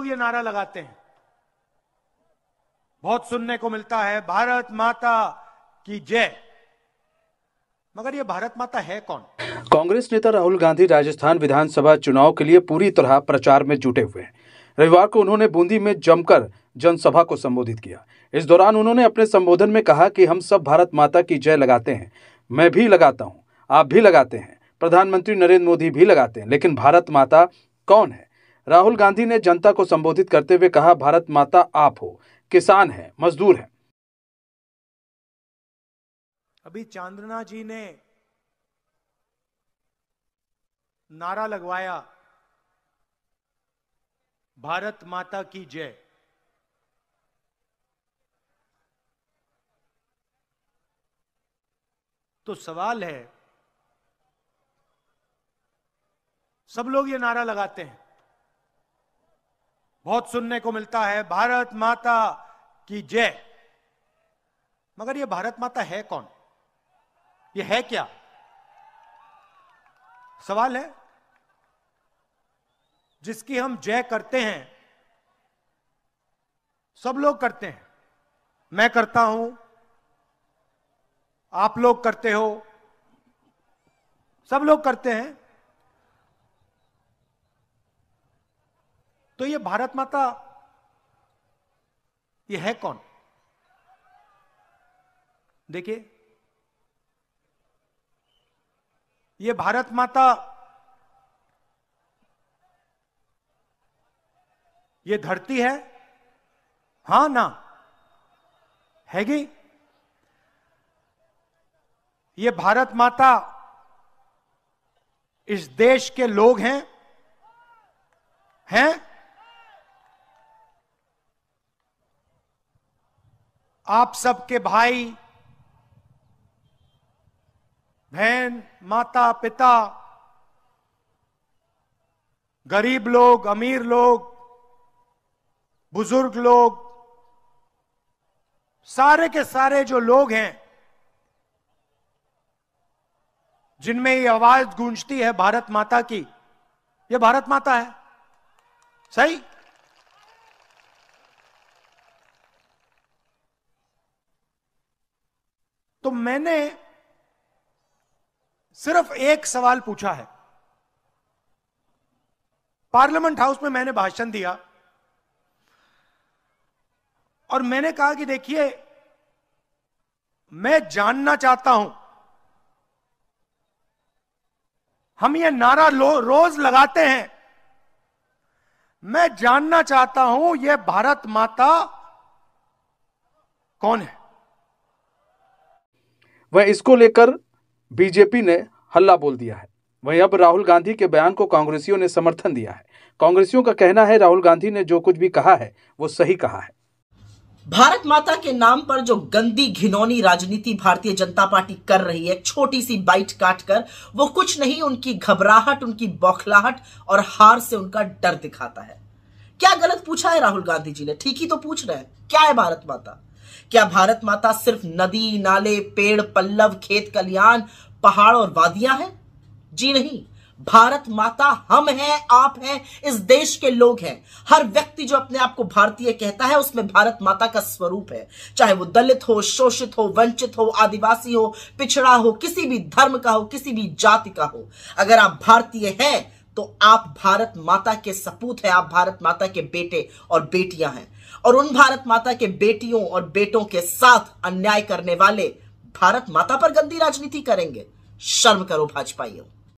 लोग ये नारा लगाते हैं बहुत सुनने को मिलता है भारत माता की जय मगर ये भारत माता है कौन कांग्रेस नेता राहुल गांधी राजस्थान विधानसभा चुनाव के लिए पूरी तरह प्रचार में जुटे हुए हैं रविवार को उन्होंने बूंदी में जमकर जनसभा को संबोधित किया इस दौरान उन्होंने अपने संबोधन में कहा कि हम सब भारत माता की जय लगाते हैं मैं भी लगाता हूं आप भी लगाते हैं प्रधानमंत्री नरेंद्र मोदी भी लगाते हैं लेकिन भारत माता कौन है राहुल गांधी ने जनता को संबोधित करते हुए कहा भारत माता आप हो किसान है मजदूर है अभी चांद्रना जी ने नारा लगवाया भारत माता की जय तो सवाल है सब लोग ये नारा लगाते हैं बहुत सुनने को मिलता है भारत माता की जय मगर ये भारत माता है कौन ये है क्या सवाल है जिसकी हम जय करते हैं सब लोग करते हैं मैं करता हूं आप लोग करते हो सब लोग करते हैं तो ये भारत माता ये है कौन देखिए ये भारत माता ये धरती है हां ना हैगी ये भारत माता इस देश के लोग हैं हैं आप सबके भाई बहन माता पिता गरीब लोग अमीर लोग बुजुर्ग लोग सारे के सारे जो लोग हैं जिनमें ये आवाज गूंजती है भारत माता की ये भारत माता है सही मैंने सिर्फ एक सवाल पूछा है पार्लियामेंट हाउस में मैंने भाषण दिया और मैंने कहा कि देखिए मैं जानना चाहता हूं हम यह नारा रोज लगाते हैं मैं जानना चाहता हूं यह भारत माता कौन है वह इसको लेकर बीजेपी ने हल्ला बोल दिया है वहीं अब राहुल गांधी के बयान को कांग्रेसियों ने समर्थन दिया है कांग्रेसियों का कहना है राहुल गांधी ने जो कुछ भी कहा है वो सही कहा है भारत माता के नाम पर जो गंदी घिनौनी राजनीति भारतीय जनता पार्टी कर रही है छोटी सी बाइट काट कर वो कुछ नहीं उनकी घबराहट उनकी बौखलाहट और हार से उनका डर दिखाता है क्या गलत पूछा है राहुल गांधी जी ने ठीक ही तो पूछ रहे हैं क्या है भारत माता क्या भारत माता सिर्फ नदी नाले पेड़ पल्लव खेत कल्याण पहाड़ और वादियां हैं जी नहीं भारत माता हम हैं आप हैं इस देश के लोग हैं हर व्यक्ति जो अपने आप को भारतीय कहता है उसमें भारत माता का स्वरूप है चाहे वो दलित हो शोषित हो वंचित हो आदिवासी हो पिछड़ा हो किसी भी धर्म का हो किसी भी जाति का हो अगर आप भारतीय हैं तो आप भारत माता के सपूत हैं आप भारत माता के बेटे और बेटियां हैं और उन भारत माता के बेटियों और बेटों के साथ अन्याय करने वाले भारत माता पर गंदी राजनीति करेंगे शर्म करो भाजपाइयों